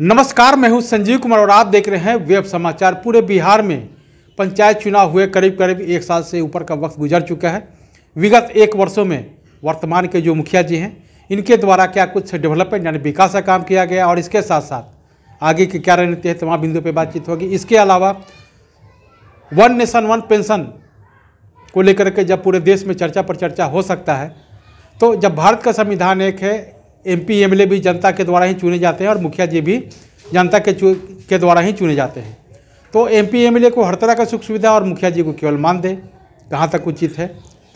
नमस्कार मैं हूं संजीव कुमार और आप देख रहे हैं वेब समाचार पूरे बिहार में पंचायत चुनाव हुए करीब करीब एक साल से ऊपर का वक्त गुजर चुका है विगत एक वर्षों में वर्तमान के जो मुखिया जी हैं इनके द्वारा क्या कुछ डेवलपमेंट यानी विकास का काम किया गया और इसके साथ साथ आगे की क्या रणनीति है तमाम बिंदुओं पर बातचीत होगी इसके अलावा वन नेशन वन पेंशन को लेकर के जब पूरे देश में चर्चा पर चर्चा हो सकता है तो जब भारत का संविधान एक है एमपी एमएलए भी जनता के द्वारा ही चुने जाते हैं और मुखिया जी भी जनता के के द्वारा ही चुने जाते हैं तो एमपी एमएलए को हर तरह का सुख सुविधा और मुखिया जी को केवल मान दे कहाँ तक उचित है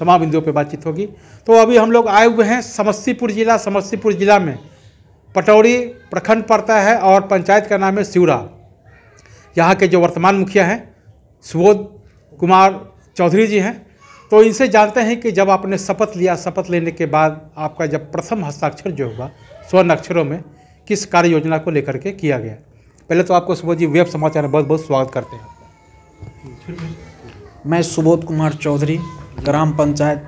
तमाम बिंदुओं पर बातचीत होगी तो अभी हम लोग आए हुए हैं समस्तीपुर जिला समस्तीपुर जिला में पटौरी प्रखंड पड़ता है और पंचायत का नाम है सिवरा यहाँ के जो वर्तमान मुखिया हैं सुबोध कुमार चौधरी जी हैं तो इनसे जानते हैं कि जब आपने शपथ लिया शपथ लेने के बाद आपका जब प्रथम हस्ताक्षर जो होगा स्वर्ण अक्षरों में किस कार्य योजना को लेकर के किया गया पहले तो आपको सुबोध जी वेब समाचार में बहुत बहुत स्वागत करते हैं मैं सुबोध कुमार चौधरी ग्राम पंचायत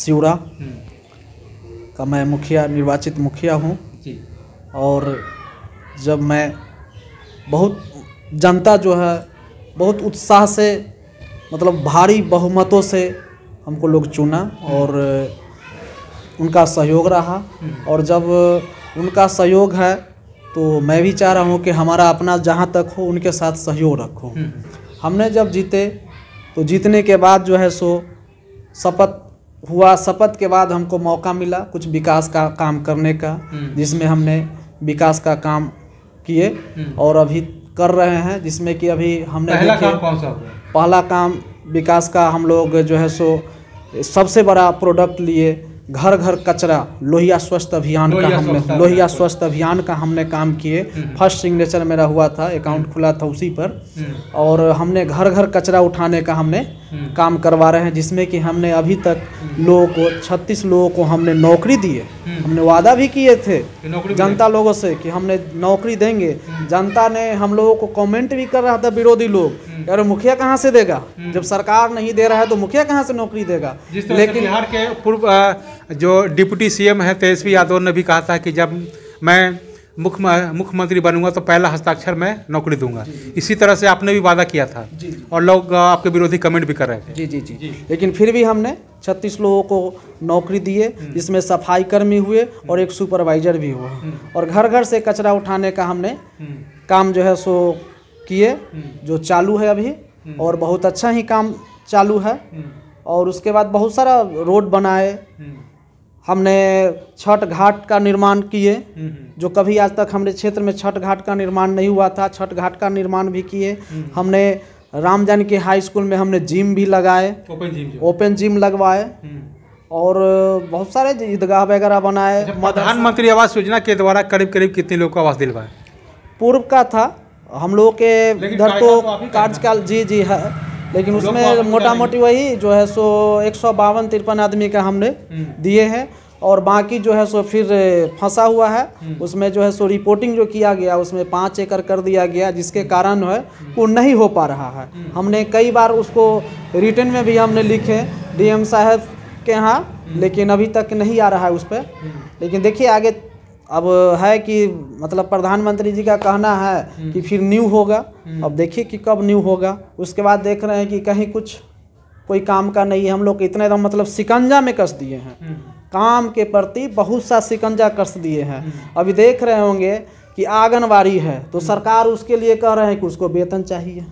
सिवरा का मैं मुखिया निर्वाचित मुखिया हूँ और जब मैं बहुत जनता जो है बहुत उत्साह से मतलब भारी बहुमतों से हमको लोग चुना और उनका सहयोग रहा और जब उनका सहयोग है तो मैं भी चाह रहा हूँ कि हमारा अपना जहाँ तक हो उनके साथ सहयोग रखो हम्म। हमने जब जीते तो जीतने के बाद जो है सो शपथ हुआ शपथ के बाद हमको मौका मिला कुछ विकास का काम करने का हम्म। जिसमें हमने विकास का काम किए हम्म। और अभी कर रहे हैं जिसमें कि अभी हमने पहला काम कौन सा हुआ पहला काम विकास का हम लोग जो है सो सबसे बड़ा प्रोडक्ट लिए घर घर कचरा लोहिया स्वस्थ अभियान का हमने लोहिया स्वस्थ अभियान का हमने काम किए फर्स्ट हम्म। सिग्नेचर मेरा हुआ था अकाउंट खुला था उसी पर हम्म। और हमने घर घर कचरा उठाने का हमने हम्म। काम करवा रहे हैं जिसमें कि हमने अभी तक हम्म। लोगों को 36 लोगों को हमने नौकरी दी है हम्म। हमने वादा भी किए थे जनता लोगों से कि हमने नौकरी देंगे जनता ने हम लोगों को कमेंट भी कर रहा था विरोधी लोग यार मुखिया कहाँ से देगा जब सरकार नहीं दे रहा है तो मुखिया कहाँ से नौकरी देगा लेकिन बिहार के पूर्व जो डिप्टी सी है तेजस्वी यादव ने भी कहा था कि जब मैं मुख मुख्यमंत्री बनूंगा तो पहला हस्ताक्षर मैं नौकरी दूंगा इसी तरह से आपने भी वादा किया था और लोग आपके विरोधी कमेंट भी कर रहे थे जी जी जी, जी। लेकिन फिर भी हमने छत्तीस लोगों को नौकरी दिए हम्म। जिसमें सफाई कर्मी हुए हम्म। और एक सुपरवाइजर भी हुआ हम्म। और घर घर से कचरा उठाने का हमने काम जो है सो किए जो चालू है अभी और बहुत अच्छा ही काम चालू है और उसके बाद बहुत सारा रोड बनाए हमने छठ घाट का निर्माण किए हम्म, हम्म। जो कभी आज तक हमारे क्षेत्र में छठ घाट का निर्माण नहीं हुआ था छठ घाट का निर्माण भी किए हम्म, हमने राम जानकी हाई स्कूल में हमने जिम भी लगाए ओपन जिम ओपन जिम लगवाए और बहुत सारे ईदगाह वगैरह बनाए अच्छा, प्रधानमंत्री आवास योजना के द्वारा करीब करीब कितने लोग को आवास दिलवाए पूर्व का था हम लोगों के इधर तो कार्यकाल तो जी जी है लेकिन उसमें मोटा मोटी वही जो है सो एक सौ बावन तिरपन आदमी का हमने हम्म। दिए हैं और बाकी जो है सो फिर फंसा हुआ है हम्म। उसमें जो है सो रिपोर्टिंग जो किया गया उसमें पाँच एकड़ कर दिया गया जिसके कारण है हम्म। वो नहीं हो पा रहा है हमने कई बार उसको रिटर्न में भी हमने लिखे डीएम साहब के यहाँ लेकिन अभी तक नहीं आ रहा है उस पर लेकिन देखिए आगे अब है कि मतलब प्रधानमंत्री जी का कहना है हम्म। कि फिर न्यू होगा हम्म। अब देखिए कि कब न्यू होगा उसके बाद देख रहे हैं कि कहीं कुछ कोई काम का नहीं है हम लोग इतने दम मतलब सिकंजा में कस दिए हैं हम्म। काम के प्रति बहुत सा सिकंजा कस दिए हैं अभी देख रहे होंगे कि आंगनबाड़ी है तो सरकार उसके लिए कह रहे हैं कि उसको वेतन चाहिए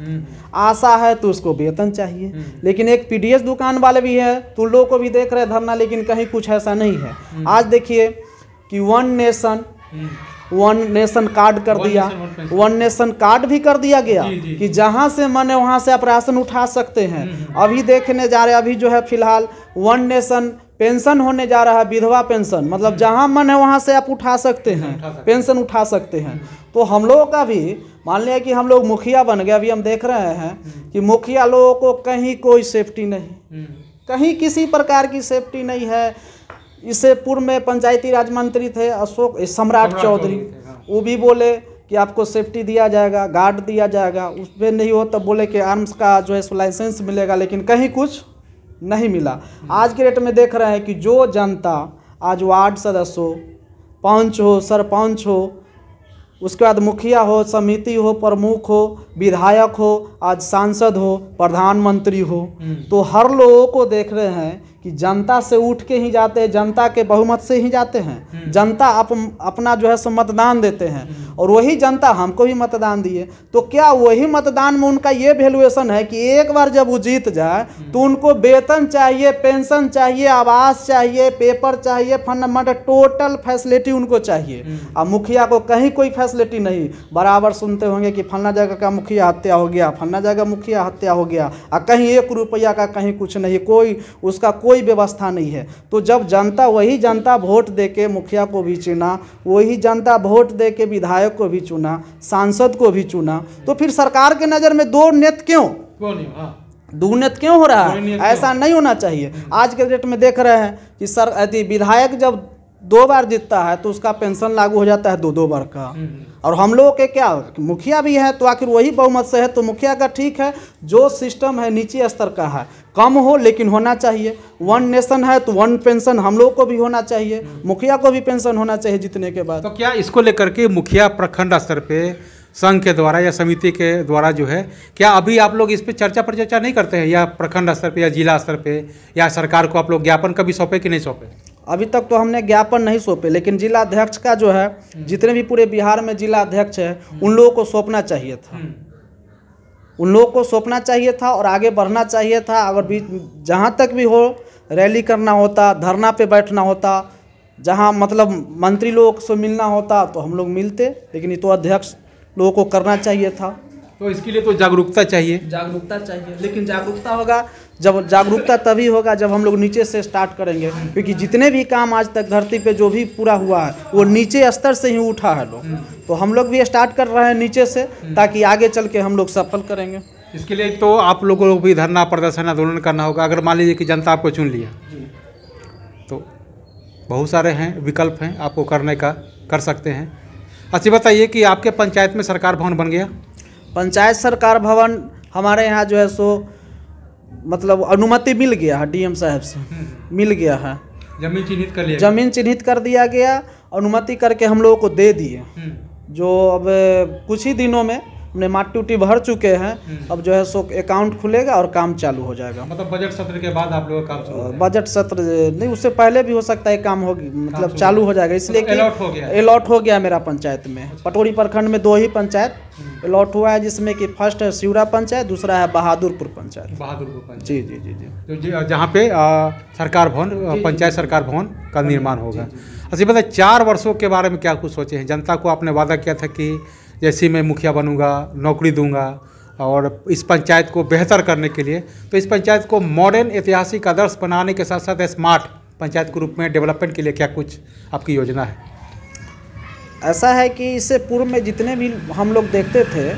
आशा है तो उसको वेतन चाहिए लेकिन एक पीडीएस दुकान वाले भी है तो लोग को भी देख रहे हैं धरना लेकिन कहीं कुछ ऐसा नहीं है आज देखिए कि one nation one nation card कर दिया वन नेशन कार्ड भी कर दिया गया जी, जी, कि जहाँ से मन है वहाँ से आप राशन उठा सकते हैं हम्म, हम्म। अभी देखने जा रहे अभी जो है फिलहाल वन नेशन पेंशन होने जा रहा है विधवा पेंशन मतलब हम्म। जहाँ मन है वहाँ से आप उठा सकते हैं पेंशन उठा सकते हैं तो हम लोगों का भी मान लिया कि हम लोग मुखिया बन गए अभी हम देख रहे हैं कि मुखिया लोगों को कहीं कोई सेफ्टी नहीं कहीं किसी प्रकार की सेफ्टी नहीं है इससे पूर्व में पंचायती राज मंत्री थे अशोक सम्राट चौधरी हाँ। वो भी बोले कि आपको सेफ्टी दिया जाएगा गार्ड दिया जाएगा उस पर नहीं हो तो बोले कि आर्म्स का जो है लाइसेंस मिलेगा लेकिन कहीं कुछ नहीं मिला हाँ। आज के डेट में देख रहे हैं कि जो जनता आज वार्ड सदस्य हो पंच हो सरपंच हो उसके बाद मुखिया हो समिति हो प्रमुख हो विधायक हो आज सांसद हो प्रधानमंत्री हो हम्म। तो हर लोगों को देख रहे हैं कि जनता से उठ के ही जाते हैं जनता के बहुमत से ही जाते हैं हम्म। जनता अप, अपना जो है सो मतदान देते हैं हम्म। और वही जनता हमको भी मतदान दिए तो क्या वही मतदान में उनका ये वैल्यूएशन है कि एक बार जब वो जीत जाए हम्म। तो उनको वेतन चाहिए पेंशन चाहिए आवास चाहिए पेपर चाहिए फंडामेंटल टोटल फैसिलिटी उनको चाहिए और मुखिया को कहीं कोई फैसिलिटी नहीं बराबर सुनते होंगे कि फलना जगह का मुखिया हत्या हो गया फलना जगह मुखिया हत्या हो गया और कहीं एक रुपया का कहीं कुछ नहीं कोई उसका कोई कोई व्यवस्था नहीं है तो जब जनता वही जनता वोट दे के मुखिया को भी चुना वही जनता वोट दे के विधायक को भी चुना सांसद को भी चुना तो फिर सरकार के नज़र में दो नेत क्यों हाँ। नेत क्यों हो रहा है ऐसा नहीं होना चाहिए आज के डेट में देख रहे हैं कि सर यदि विधायक जब दो बार जीतता है तो उसका पेंशन लागू हो जाता है दो दो बार का हम्म। और हम लोगों के क्या मुखिया भी है तो आखिर वही बहुमत से है तो मुखिया का ठीक है जो सिस्टम है नीचे स्तर का है कम हो लेकिन होना चाहिए वन नेशन है तो वन पेंशन हम लोगों को भी होना चाहिए हम्म। मुखिया को भी पेंशन होना चाहिए जीतने के बाद तो क्या इसको लेकर के मुखिया प्रखंड स्तर पर संघ के द्वारा या समिति के द्वारा जो है क्या अभी आप लोग इस पर चर्चा पर चर्चा नहीं करते हैं या प्रखंड स्तर पर या जिला स्तर पर या सरकार को आप लोग ज्ञापन कभी सौंपे कि नहीं सौंपे अभी तक तो हमने ज्ञापन नहीं सौंपे लेकिन जिला अध्यक्ष का जो है हम्म। जितने भी पूरे बिहार में जिला अध्यक्ष है हम्म। उन लोगों को सौंपना चाहिए था हम्म। उन लोगों को सौंपना चाहिए था और आगे बढ़ना चाहिए था अगर भी जहाँ तक भी हो रैली करना होता धरना पे बैठना होता जहाँ मतलब मंत्री लोग से मिलना होता तो हम लोग मिलते लेकिन ये तो अध्यक्ष लोगों को करना चाहिए था तो इसके लिए तो जागरूकता चाहिए जागरूकता चाहिए लेकिन जागरूकता होगा जब जागरूकता तभी होगा जब हम लोग नीचे से स्टार्ट करेंगे क्योंकि जितने भी काम आज तक धरती पे जो भी पूरा हुआ है वो नीचे स्तर से ही उठा है लोग तो हम लोग भी स्टार्ट कर रहे हैं नीचे से ताकि आगे चल के हम लोग सफल करेंगे इसके लिए तो आप लोगों को भी धरना प्रदर्शन आंदोलन करना होगा अगर मान लीजिए कि जनता आपको चुन लिया तो बहुत सारे हैं विकल्प हैं आपको करने का कर सकते हैं अच्छी बताइए कि आपके पंचायत में सरकार भवन बन गया पंचायत सरकार भवन हमारे यहाँ जो है सो मतलब अनुमति मिल गया है डीएम साहब से हम्म। मिल गया है जमीन चिन्हित कर लिया जमीन चिन्हित कर दिया गया अनुमति करके हम लोगों को दे दिए हम्म। जो अब कुछ ही दिनों में अपने माटी उटी भर चुके हैं हम्म। अब जो है सो अकाउंट खुलेगा और काम चालू हो जाएगा मतलब बजट सत्र के बाद आप लोग काम बजट सत्र नहीं उससे पहले भी हो सकता है काम होगी मतलब चालू हो जाएगा इसलिए अलॉट मतलब हो गया मेरा पंचायत में अच्छा। पटोरी प्रखंड में दो ही पंचायत अलॉट हम्म। हुआ है जिसमें कि फर्स्ट है शिवरा पंचायत दूसरा है बहादुरपुर पंचायत बहादुरपुर पंचायत जी जी जी जी तो जहाँ पे सरकार भवन पंचायत सरकार भवन का हाँ, निर्माण होगा अच्छा बताए चार वर्षों के बारे में क्या कुछ सोचे हैं जनता को आपने वादा किया था कि जैसे मैं मुखिया बनूँगा नौकरी दूँगा और इस पंचायत को बेहतर करने के लिए तो इस पंचायत को मॉडर्न ऐतिहासिक आदर्श बनाने के साथ साथ स्मार्ट पंचायत के रूप में डेवलपमेंट के लिए क्या कुछ आपकी योजना है ऐसा है कि इससे पूर्व में जितने भी हम लोग देखते थे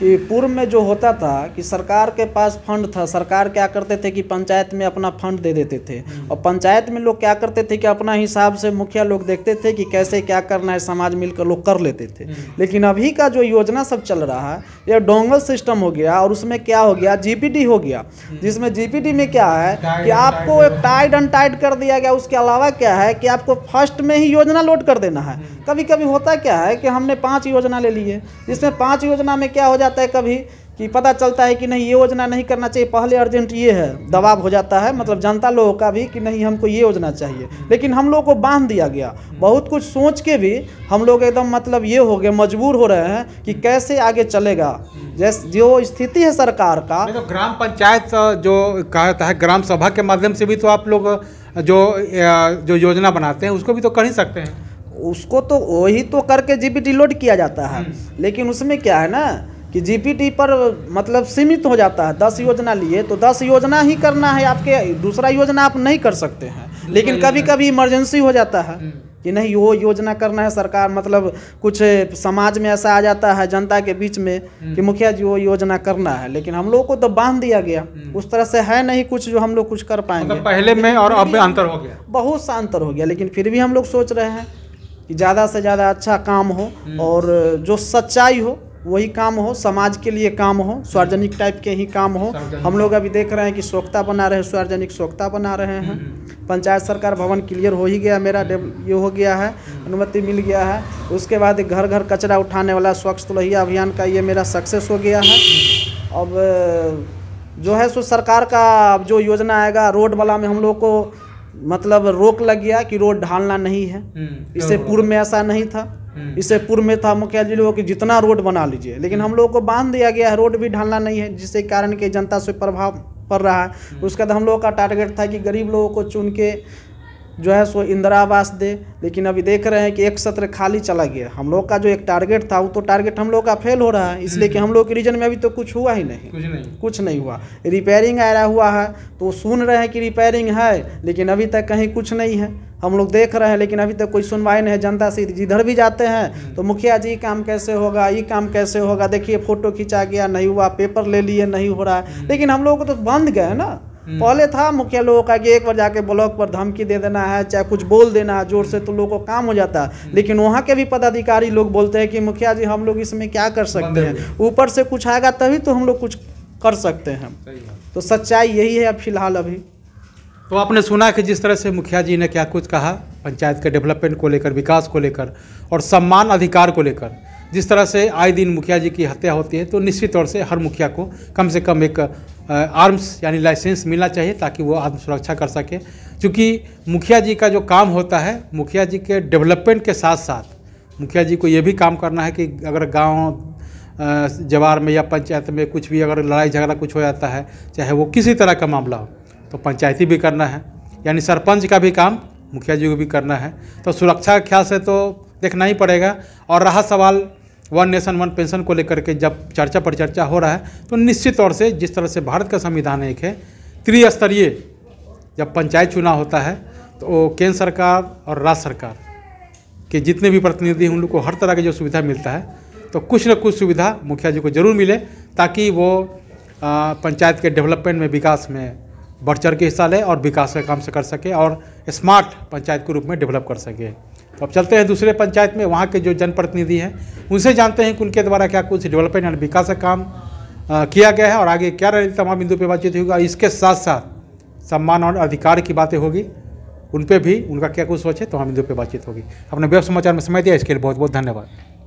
कि पूर्व में जो होता था कि सरकार के पास फंड था सरकार क्या करते थे कि पंचायत में अपना फंड दे देते थे और पंचायत में लोग क्या करते थे कि अपना हिसाब से मुखिया लोग देखते थे कि कैसे क्या करना है समाज मिलकर लोग कर लेते थे हम्म। लेकिन अभी का जो योजना सब चल रहा है यह डोंगल सिस्टम हो गया और उसमें क्या हो गया जी हो गया हम्म। जिसमें जी में क्या है कि आपको एक टाइड अनटाइड कर दिया गया उसके अलावा क्या है कि आपको फर्स्ट में ही योजना लोड कर देना है हम्म। कभी कभी होता क्या है कि हमने पाँच योजना ले लिए जिसमें पाँच योजना में क्या हो जाता जाता है कभी कि पता चलता है कि नहीं ये योजना नहीं करना चाहिए पहले अर्जेंट ये है दबाव हो जाता है मतलब जनता लोगों का भी कि नहीं हमको ये योजना चाहिए लेकिन हम लोगों को बांध दिया गया बहुत कुछ सोच के भी हम लोग एकदम मतलब ये हो गए मजबूर हो रहे हैं कि कैसे आगे चलेगा जैसे जो स्थिति है सरकार का तो ग्राम पंचायत जो कहा है ग्राम सभा के माध्यम से भी तो आप लोग जो जो योजना बनाते हैं उसको भी तो कर ही सकते हैं उसको तो वही तो करके जीबीटी डिलोड किया जाता है हम्म। लेकिन उसमें क्या है ना कि जीपीटी पर मतलब सीमित हो जाता है दस योजना लिए तो दस योजना ही करना है आपके दूसरा योजना आप नहीं कर सकते हैं लेकिन कभी कभी इमरजेंसी हो जाता है हम्म। कि नहीं वो योजना करना है सरकार मतलब कुछ समाज में ऐसा आ जाता है जनता के बीच में हम्म। कि मुखिया जी वो योजना करना है लेकिन हम लोगों को तो बांध दिया गया हम्म। उस तरह से है नहीं कुछ जो हम लोग कुछ कर पाएंगे मतलब पहले में और अब अंतर हो गया बहुत सा अंतर हो गया लेकिन फिर भी हम लोग सोच रहे हैं कि ज़्यादा से ज़्यादा अच्छा काम हो और जो सच्चाई हो वही काम हो समाज के लिए काम हो सार्वजनिक टाइप के ही काम हो हम लोग अभी देख रहे हैं कि सोखता बना रहे हैं सार्वजनिक सोखता बना रहे हैं हम्म, हम्म। पंचायत सरकार भवन क्लियर हो ही गया मेरा ये हो गया है हम्म। अनुमति मिल गया है उसके बाद घर घर कचरा उठाने वाला स्वच्छ तुलहिया अभियान का ये मेरा सक्सेस हो गया है अब जो है सो सरकार का अब जो योजना आएगा रोड वाला में हम लोग को मतलब रोक लग गया कि रोड ढालना नहीं है इससे तो- पूर्व में ऐसा नहीं था हम्म। इससे पूर्व में था जी लोगों की जितना रोड बना लीजिए लेकिन हम लोगों को बांध दिया गया है रोड भी ढालना नहीं है जिसके कारण के जनता से प्रभाव पड़ रहा है हम्म। उसके बाद हम लोगों का टारगेट था कि गरीब लोगों को चुन के जो है सो इंदिरा आवास दे लेकिन अभी देख रहे हैं कि एक सत्र खाली चला गया हम लोग का जो एक टारगेट था वो तो टारगेट हम लोग का फेल हो रहा है इसलिए कि हम्म। हम लोग के रीजन में अभी तो कुछ हुआ ही नहीं कुछ नहीं कुछ नहीं हुआ रिपेयरिंग आया हुआ है तो सुन रहे हैं कि रिपेयरिंग है लेकिन अभी तक कहीं कुछ नहीं है हम लोग देख रहे हैं लेकिन अभी तक कोई सुनवाई नहीं है जनता से जिधर भी जाते हैं हम्म। तो मुखिया जी काम कैसे होगा ये काम कैसे होगा देखिए फ़ोटो खींचा गया नहीं हुआ पेपर ले लिए नहीं हो रहा है हम्म। लेकिन हम लोगों को तो बंद गए ना हम्म। पहले था मुखिया लोगों का कि एक बार जाके ब्लॉक पर धमकी दे देना है चाहे कुछ बोल देना है जोर से तो लोगों को काम हो जाता है लेकिन वहाँ के भी पदाधिकारी लोग बोलते हैं कि मुखिया जी हम लोग इसमें क्या कर सकते हैं ऊपर से कुछ आएगा तभी तो हम लोग कुछ कर सकते हैं तो सच्चाई यही है फिलहाल अभी तो आपने सुना कि जिस तरह से मुखिया जी ने क्या कुछ कहा पंचायत के डेवलपमेंट को लेकर विकास को लेकर और सम्मान अधिकार को लेकर जिस तरह से आए दिन मुखिया जी की हत्या होती है तो निश्चित तौर से हर मुखिया को कम से कम एक आर्म्स यानी लाइसेंस मिलना चाहिए ताकि वो आत्मसुरक्षा कर सके क्योंकि मुखिया जी का जो काम होता है मुखिया जी के डेवलपमेंट के साथ साथ मुखिया जी को ये भी काम करना है कि अगर गाँव जवार में या पंचायत में कुछ भी अगर लड़ाई झगड़ा कुछ हो जाता है चाहे वो किसी तरह का मामला हो तो पंचायती भी करना है यानी सरपंच का भी काम मुखिया जी को भी करना है तो सुरक्षा के ख्याल से तो देखना ही पड़ेगा और रहा सवाल वन नेशन वन पेंशन को लेकर के जब चर्चा पर चर्चा हो रहा है तो निश्चित तौर से जिस तरह से भारत का संविधान एक है त्रिस्तरीय जब पंचायत चुनाव होता है तो केंद्र सरकार और राज्य सरकार के जितने भी प्रतिनिधि हैं उन लोग को हर तरह की जो सुविधा मिलता है तो कुछ न कुछ सुविधा मुखिया जी को जरूर मिले ताकि वो पंचायत के डेवलपमेंट में विकास में बढ़ चढ़ के हिस्सा ले और विकास का काम से कर सके और स्मार्ट पंचायत के रूप में डेवलप कर सके तो अब चलते हैं दूसरे पंचायत में वहाँ के जो जनप्रतिनिधि हैं उनसे जानते हैं कि उनके द्वारा क्या कुछ डेवलपमेंट एंड विकास का काम आ, किया गया है और आगे क्या रहे तमाम बिंदु पर बातचीत होगी और इसके साथ साथ सम्मान और अधिकार की बातें होगी उन पर भी उनका क्या कुछ सोच है तमाम बिंदु पर बातचीत होगी अपने वेब समाचार में समय दिया इसके लिए बहुत बहुत धन्यवाद